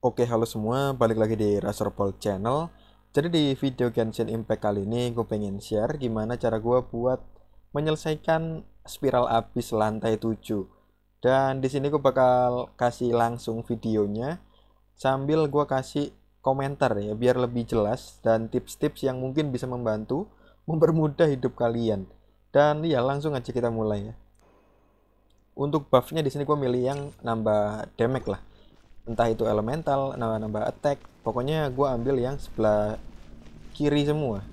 Oke halo semua, balik lagi di Paul Channel Jadi di video Genshin Impact kali ini gue pengen share gimana cara gue buat menyelesaikan spiral abis lantai 7 Dan di sini gue bakal kasih langsung videonya Sambil gue kasih komentar ya biar lebih jelas dan tips-tips yang mungkin bisa membantu mempermudah hidup kalian Dan ya langsung aja kita mulai ya Untuk buffnya di sini gue milih yang nambah damage lah entah itu elemental nambah-nambah attack pokoknya gue ambil yang sebelah kiri semua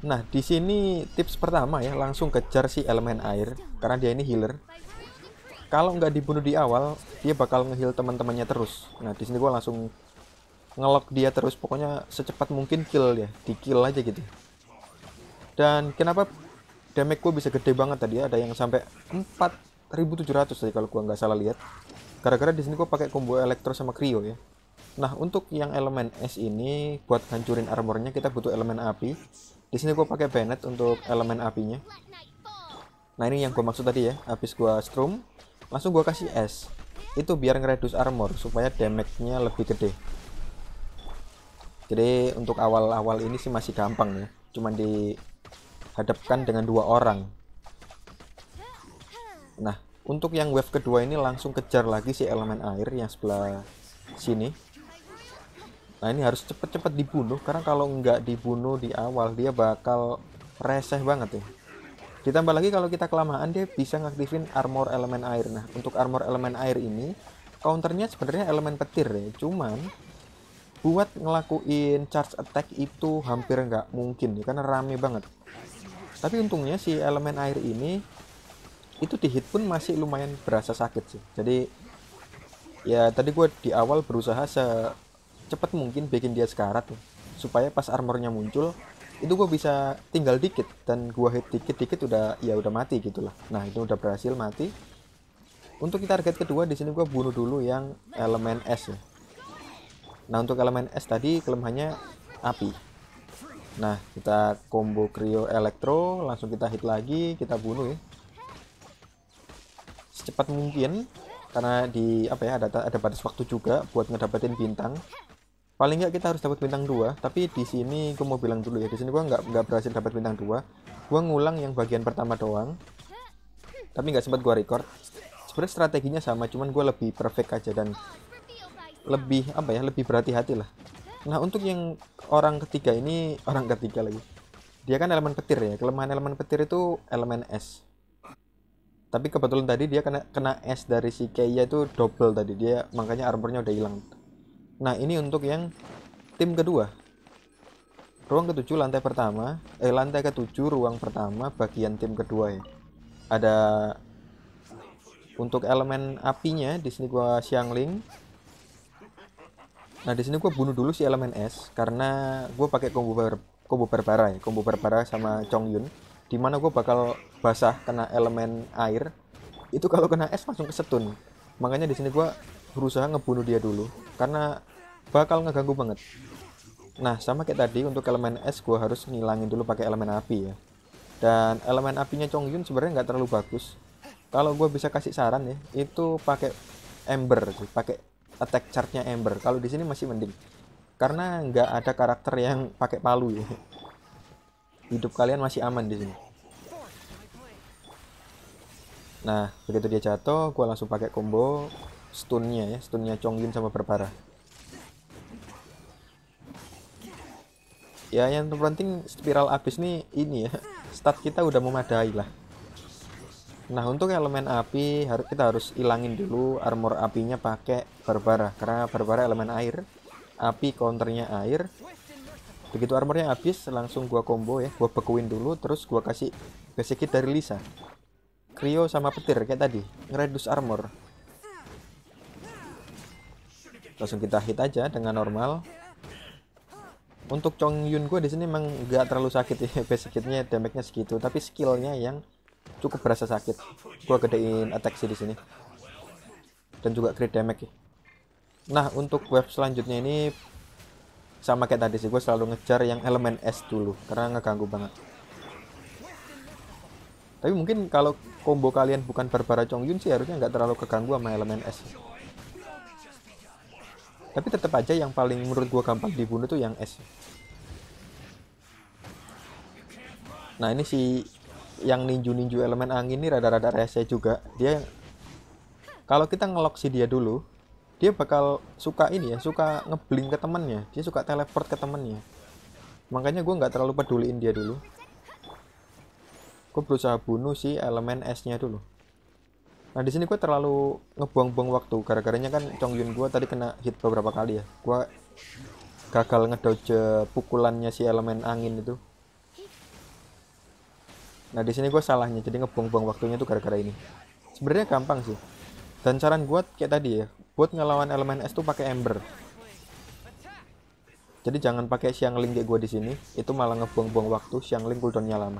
nah di sini tips pertama ya langsung kejar si elemen air karena dia ini healer kalau nggak dibunuh di awal dia bakal ngehil teman-temannya terus nah di sini gue langsung ngelok dia terus pokoknya secepat mungkin kill ya di kill aja gitu dan kenapa damage gue bisa gede banget tadi ya? ada yang sampai 4700 tadi kalau gue nggak salah lihat gara-gara di sini gue pakai combo elektro sama krio ya nah untuk yang elemen es ini buat hancurin armornya kita butuh elemen api di sini gue pakai Bennett untuk elemen apinya nah ini yang gue maksud tadi ya habis gue strum langsung gue kasih es itu biar ngeredus armor supaya damage-nya lebih gede jadi untuk awal-awal ini sih masih gampang ya cuman dihadapkan dengan dua orang nah untuk yang wave kedua ini langsung kejar lagi si elemen air yang sebelah sini nah ini harus cepet-cepet dibunuh karena kalau nggak dibunuh di awal dia bakal reseh banget ya ditambah lagi kalau kita kelamaan dia bisa ngaktifin armor elemen air nah untuk armor elemen air ini counternya sebenarnya elemen petir ya cuman buat ngelakuin charge attack itu hampir nggak mungkin ya, karena rame banget tapi untungnya si elemen air ini itu di hit pun masih lumayan berasa sakit sih jadi ya tadi gue di awal berusaha secepat mungkin bikin dia sekarat tuh supaya pas armornya muncul itu gue bisa tinggal dikit dan gue hit dikit dikit udah ya udah mati gitulah nah itu udah berhasil mati untuk target kedua di sini gue bunuh dulu yang elemen s ya. nah untuk elemen s tadi kelemahannya api nah kita combo krio elektro langsung kita hit lagi kita bunuh ya secepat mungkin karena di apa ya ada ada batas waktu juga buat ngedapetin bintang paling nggak kita harus dapat bintang dua tapi di sini gue mau bilang dulu ya di sini gue nggak nggak berhasil dapat bintang dua gue ngulang yang bagian pertama doang tapi nggak sempat gue record sebenarnya strateginya sama cuman gue lebih perfect aja dan lebih apa ya lebih berhati-hati lah nah untuk yang orang ketiga ini orang ketiga lagi dia kan elemen petir ya kelemahan elemen petir itu elemen es tapi kebetulan tadi dia kena kena S dari si keiya itu double tadi dia makanya armornya udah hilang nah ini untuk yang tim kedua ruang ketujuh lantai pertama eh lantai ketujuh ruang pertama bagian tim kedua ya ada untuk elemen apinya di sini gua siangling nah di sini gua bunuh dulu si elemen es karena gua pakai combo bar combo barbara ya combo barbara sama Chongyun dimana gua bakal basah kena elemen air itu kalau kena es langsung kesetun makanya di sini gue berusaha ngebunuh dia dulu karena bakal ngeganggu banget nah sama kayak tadi untuk elemen es gue harus ngilangin dulu pakai elemen api ya dan elemen apinya Chongyun sebenarnya nggak terlalu bagus kalau gue bisa kasih saran ya itu pakai ember sih pakai attack chartnya ember kalau di sini masih mending karena nggak ada karakter yang pakai palu ya hidup kalian masih aman di sini Nah, begitu dia jatuh, gue langsung pakai combo stunnya ya, stunnya Chongyun sama Berbara. Ya, yang terpenting spiral abis nih ini ya, stat kita udah memadai lah. Nah, untuk elemen api kita harus ilangin dulu armor apinya pakai Barbara karena Barbara elemen air, api counternya air. Begitu armornya habis, langsung gua combo ya, gua bekuin dulu terus gua kasih basic hit dari Lisa. Krio sama petir kayak tadi ngeredus armor langsung kita hit aja dengan normal untuk Chong Yun gue disini emang gak terlalu sakit ya basicnya, hitnya damage-nya segitu tapi skillnya yang cukup berasa sakit gue gedein attack sih disini dan juga crit damage nah untuk web selanjutnya ini sama kayak tadi sih gue selalu ngejar yang elemen S dulu karena ngeganggu banget tapi mungkin kalau combo kalian bukan Barbara Chongyun sih harusnya nggak terlalu keganggu sama elemen S tapi tetap aja yang paling menurut gua gampang dibunuh tuh yang S nah ini si yang ninju-ninju elemen angin ini rada-rada rese juga dia kalau kita ngelok si dia dulu dia bakal suka ini ya suka ngebling ke temennya dia suka teleport ke temennya makanya gue nggak terlalu peduliin dia dulu gue berusaha bunuh si elemen esnya dulu nah di sini gue terlalu ngebuang-buang waktu gara-garanya kan Chong Yun gue tadi kena hit beberapa kali ya gue gagal ngedoje pukulannya si elemen angin itu nah di sini gue salahnya jadi ngebuang-buang waktunya tuh gara-gara ini sebenarnya gampang sih dan saran gue kayak tadi ya buat ngelawan elemen es tuh pakai ember jadi jangan pakai siang link gue di sini itu malah ngebuang-buang waktu siang link cooldownnya lama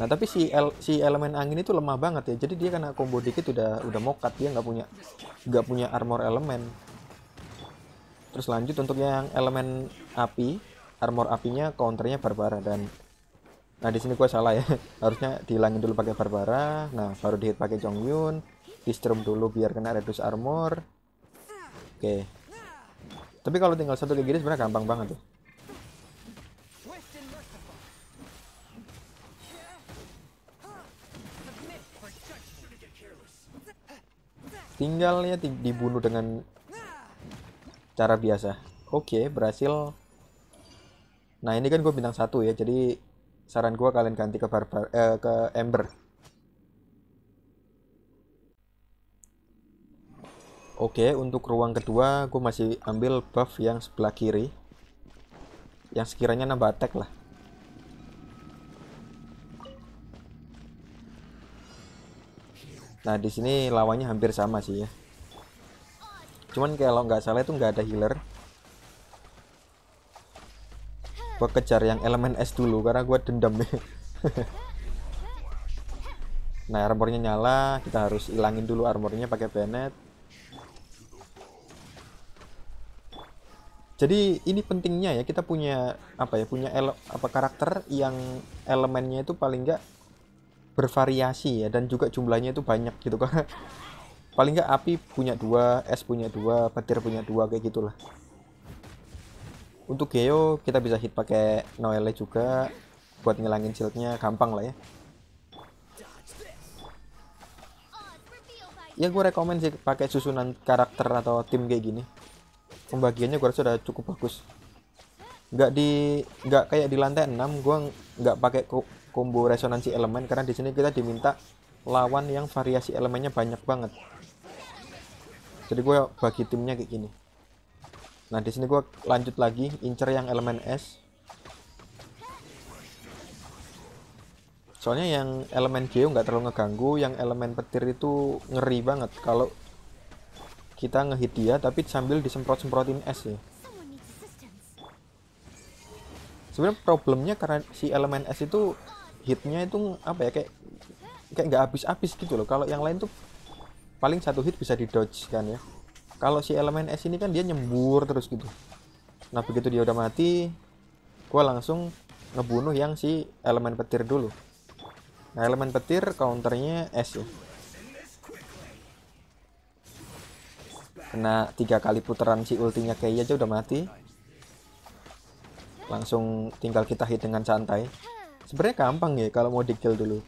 Nah tapi si el, si elemen angin itu lemah banget ya. Jadi dia kena combo dikit udah udah mokat dia nggak punya nggak punya armor elemen. Terus lanjut untuk yang elemen api, armor apinya counternya Barbara dan Nah di sini gue salah ya. Harusnya dihilangin dulu pakai Barbara. Nah baru dihit pakai Jongyun. Di dulu biar kena reduce armor. Oke. Okay. Tapi kalau tinggal satu kayak gini sebenarnya gampang banget tuh. Ya. tinggalnya dibunuh dengan cara biasa oke okay, berhasil nah ini kan gue bintang satu ya jadi saran gue kalian ganti ke barbar eh, ke ember Oke, okay, untuk ruang kedua gue masih ambil buff yang sebelah kiri. Yang sekiranya nambah attack lah. Nah di sini lawannya hampir sama sih ya. Cuman kalau nggak salah itu nggak ada healer. Gue kejar yang elemen es dulu karena gue dendam ya. nah armornya nyala, kita harus ilangin dulu armornya pakai penet Jadi ini pentingnya ya kita punya apa ya punya apa karakter yang elemennya itu paling nggak bervariasi ya dan juga jumlahnya itu banyak gitu kan paling nggak api punya dua es punya dua petir punya dua kayak gitulah untuk Geo kita bisa hit pakai Noelle juga buat ngilangin shieldnya gampang lah ya ya gue rekomen sih pakai susunan karakter atau tim kayak gini pembagiannya gue rasa udah cukup bagus nggak di nggak kayak di lantai 6 gua nggak pakai combo resonansi elemen karena di sini kita diminta lawan yang variasi elemennya banyak banget jadi gue bagi timnya kayak gini nah di sini gue lanjut lagi incer yang elemen es soalnya yang elemen geo nggak terlalu ngeganggu yang elemen petir itu ngeri banget kalau kita ngehit dia tapi sambil disemprot-semprotin es ya sebenarnya problemnya karena si elemen S itu hitnya itu apa ya kayak kayak nggak habis-habis gitu loh kalau yang lain tuh paling satu hit bisa di dodge kan ya kalau si elemen S ini kan dia nyembur terus gitu nah begitu dia udah mati gua langsung ngebunuh yang si elemen petir dulu nah elemen petir counternya S ya kena tiga kali putaran si ultinya kayaknya aja udah mati langsung tinggal kita hit dengan santai sebenarnya gampang ya kalau mau di dulu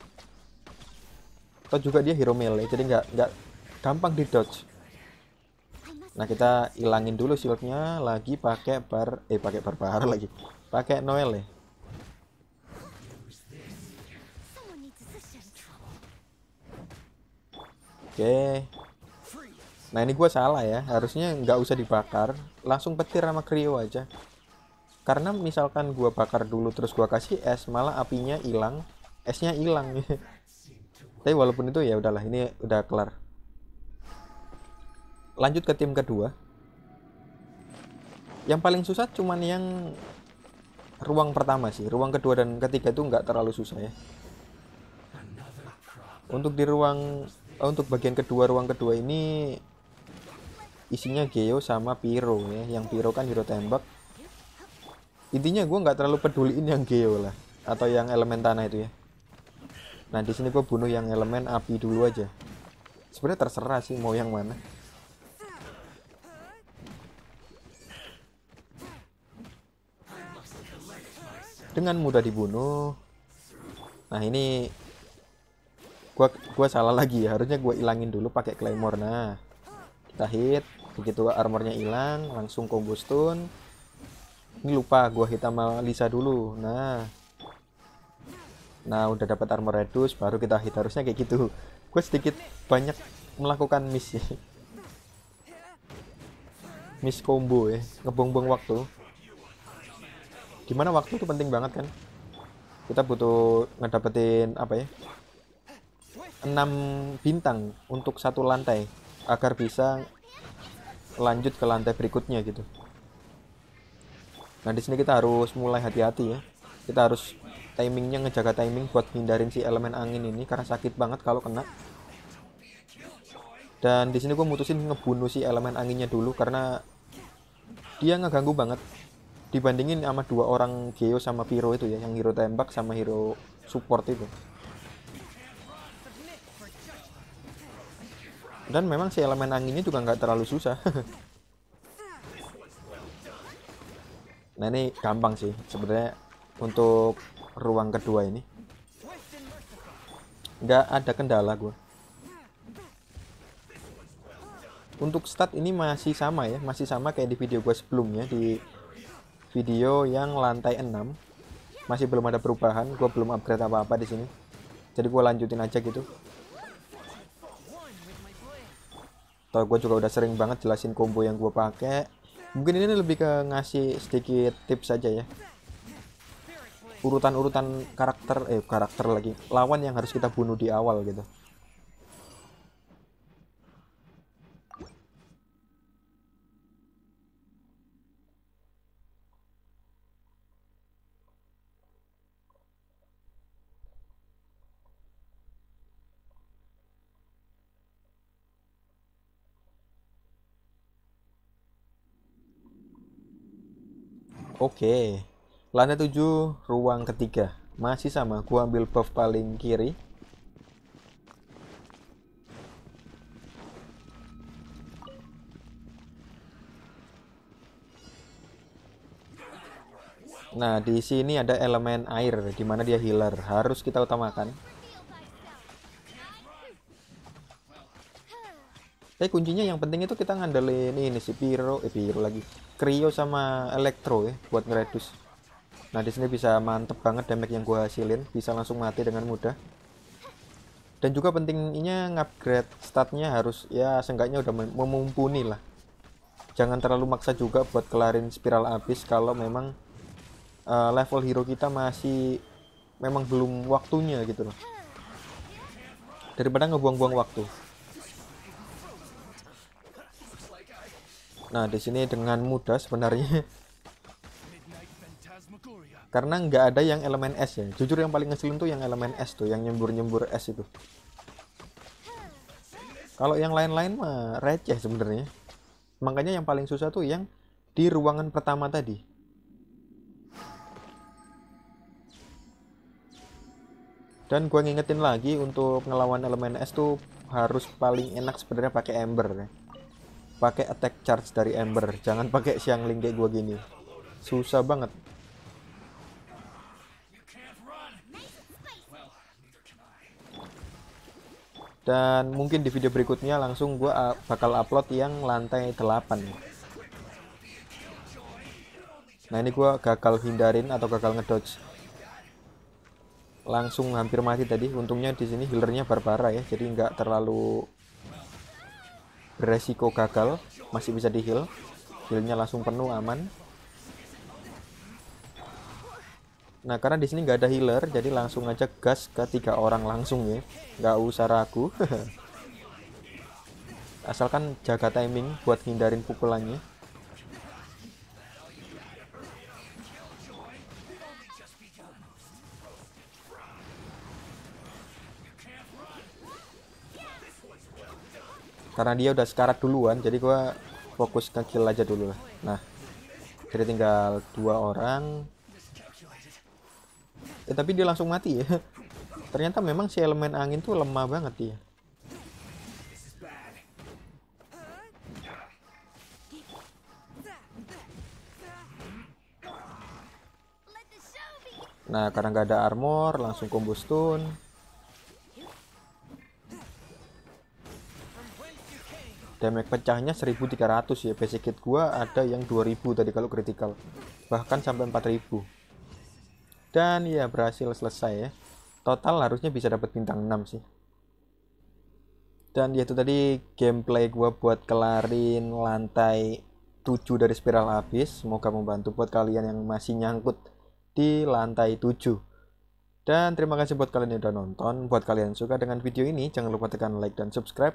atau juga dia hero melee jadi nggak nggak gampang di dodge nah kita ilangin dulu shieldnya lagi pakai bar eh pakai bar bar lagi pakai noel ya Oke. Nah ini gue salah ya. Harusnya nggak usah dibakar. Langsung petir sama Krio aja karena misalkan gua bakar dulu terus gua kasih es malah apinya hilang esnya hilang tapi walaupun itu ya udahlah ini udah kelar lanjut ke tim kedua yang paling susah cuman yang ruang pertama sih ruang kedua dan ketiga itu nggak terlalu susah ya untuk di ruang eh, untuk bagian kedua ruang kedua ini isinya Geo sama Piro ya yang Piro kan hero tembak intinya gue nggak terlalu peduliin yang geo lah atau yang elemen tanah itu ya nah di sini gue bunuh yang elemen api dulu aja sebenarnya terserah sih mau yang mana dengan mudah dibunuh nah ini gua gua salah lagi ya harusnya gue ilangin dulu pakai claymore nah kita hit begitu armornya hilang langsung combo stone ini lupa gua kita sama Lisa dulu. Nah. Nah, udah dapat armor reduce baru kita hit harusnya kayak gitu. Gue sedikit banyak melakukan misi. Miss combo ya, ngebong-bong waktu. Gimana waktu itu penting banget kan? Kita butuh ngedapetin apa ya? enam bintang untuk satu lantai agar bisa lanjut ke lantai berikutnya gitu nah di sini kita harus mulai hati-hati ya kita harus timingnya ngejaga timing buat hindarin si elemen angin ini karena sakit banget kalau kena dan di sini gue mutusin ngebunuh si elemen anginnya dulu karena dia ngeganggu banget dibandingin sama dua orang Geo sama Piro itu ya yang hero tembak sama hero support itu dan memang si elemen anginnya juga nggak terlalu susah Nah ini gampang sih sebenarnya untuk ruang kedua ini. Nggak ada kendala gue. Untuk stat ini masih sama ya, masih sama kayak di video gue sebelumnya di video yang lantai 6 masih belum ada perubahan, gue belum upgrade apa-apa di sini. Jadi gue lanjutin aja gitu. Toh gue juga udah sering banget jelasin combo yang gue pakai mungkin ini lebih ke ngasih sedikit tips saja ya urutan-urutan karakter eh karakter lagi lawan yang harus kita bunuh di awal gitu Oke. Lantai 7, ruang ketiga. Masih sama, gua ambil buff paling kiri. Nah, di sini ada elemen air di mana dia healer. Harus kita utamakan. Tapi eh, kuncinya yang penting itu kita ngandelin ini si Piro, eh Piro lagi. Krio sama elektro ya buat ngeredus. Nah di sini bisa mantep banget damage yang gue hasilin, bisa langsung mati dengan mudah. Dan juga pentingnya ngupgrade statnya harus ya seenggaknya udah memumpuni lah. Jangan terlalu maksa juga buat kelarin spiral abis kalau memang uh, level hero kita masih memang belum waktunya gitu loh. Daripada ngebuang-buang waktu. Nah, di sini dengan mudah sebenarnya. Karena nggak ada yang elemen es ya. Jujur yang paling ngeselin tuh yang elemen es tuh, yang nyembur-nyembur es itu. Kalau yang lain-lain mah receh sebenarnya. Makanya yang paling susah tuh yang di ruangan pertama tadi. Dan gue ngingetin lagi untuk ngelawan elemen es tuh harus paling enak sebenarnya pakai ember ya pakai attack charge dari Ember jangan pakai siang kayak gue gini susah banget dan mungkin di video berikutnya langsung gue uh, bakal upload yang lantai 8 nah ini gue gagal hindarin atau gagal ngedodge langsung hampir mati tadi untungnya di sini healernya Barbara ya jadi nggak terlalu beresiko gagal masih bisa di heal langsung penuh aman nah karena di sini nggak ada healer jadi langsung aja gas ke tiga orang langsung ya nggak usah ragu asalkan jaga timing buat hindarin pukulannya karena dia udah sekarat duluan jadi gua fokus ke kill aja dulu lah nah jadi tinggal dua orang eh, tapi dia langsung mati ya ternyata memang si elemen angin tuh lemah banget dia Nah, karena nggak ada armor, langsung combo stun. damage pecahnya 1300 ya basic hit gua ada yang 2000 tadi kalau critical bahkan sampai 4000 dan ya berhasil selesai ya total harusnya bisa dapat bintang 6 sih dan ya itu tadi gameplay gua buat kelarin lantai 7 dari spiral abyss semoga membantu buat kalian yang masih nyangkut di lantai 7 dan terima kasih buat kalian yang udah nonton. Buat kalian yang suka dengan video ini, jangan lupa tekan like dan subscribe.